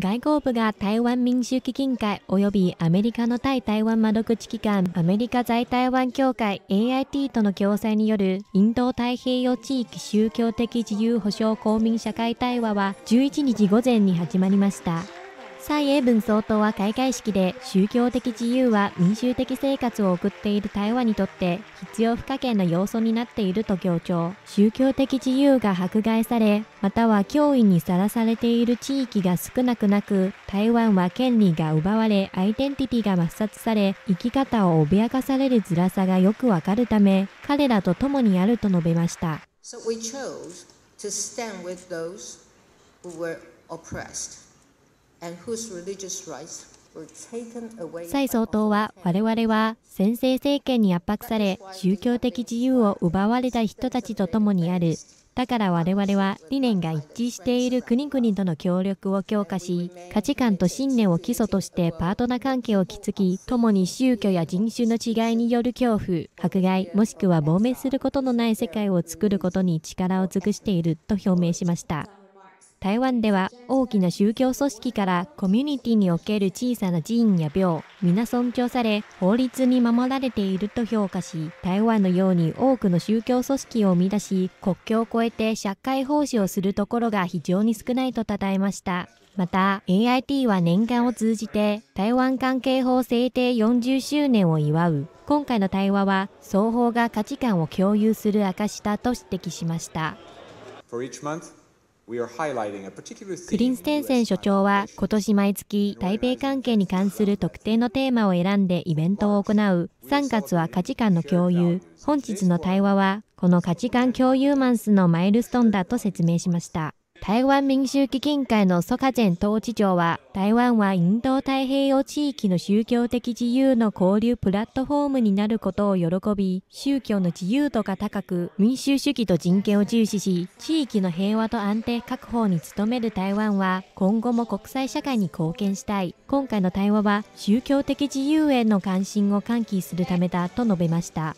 外交部が台湾民主基金会及びアメリカの対台湾窓口機関アメリカ在台湾協会 AIT との共催によるインド太平洋地域宗教的自由保障公民社会対話は11日午前に始まりました。蔡英文総統は開会式で宗教的自由は民衆的生活を送っている台湾にとって必要不可欠な要素になっていると強調宗教的自由が迫害されまたは脅威にさらされている地域が少なくなく台湾は権利が奪われアイデンティティが抹殺され生き方を脅かされる辛さがよくわかるため彼らと共にあると述べました。So 蔡総統は我々は専制政権に圧迫され宗教的自由を奪われた人たちと共にあるだから我々は理念が一致している国々との協力を強化し価値観と信念を基礎としてパートナー関係を築き共に宗教や人種の違いによる恐怖迫害もしくは亡命することのない世界を作ることに力を尽くしていると表明しました。台湾では大きな宗教組織からコミュニティにおける小さな寺院や廟、皆尊重され法律に守られていると評価し、台湾のように多くの宗教組織を生み出し、国境を越えて社会奉仕をするところが非常に少ないと称えました。また AIT は年間を通じて台湾関係法制定40周年を祝う今回の対話は双方が価値観を共有する証だと指摘しました。クリンステンセン所長は今年毎月台北関係に関する特定のテーマを選んでイベントを行う3月は価値観の共有本日の対話はこの価値観共有マンスのマイルストーンだと説明しました。台湾民衆基金会のソカジェン統治長は、台湾はインド太平洋地域の宗教的自由の交流プラットフォームになることを喜び、宗教の自由度が高く、民衆主義と人権を重視し、地域の平和と安定確保に努める台湾は、今後も国際社会に貢献したい。今回の対話は、宗教的自由への関心を喚起するためだと述べました。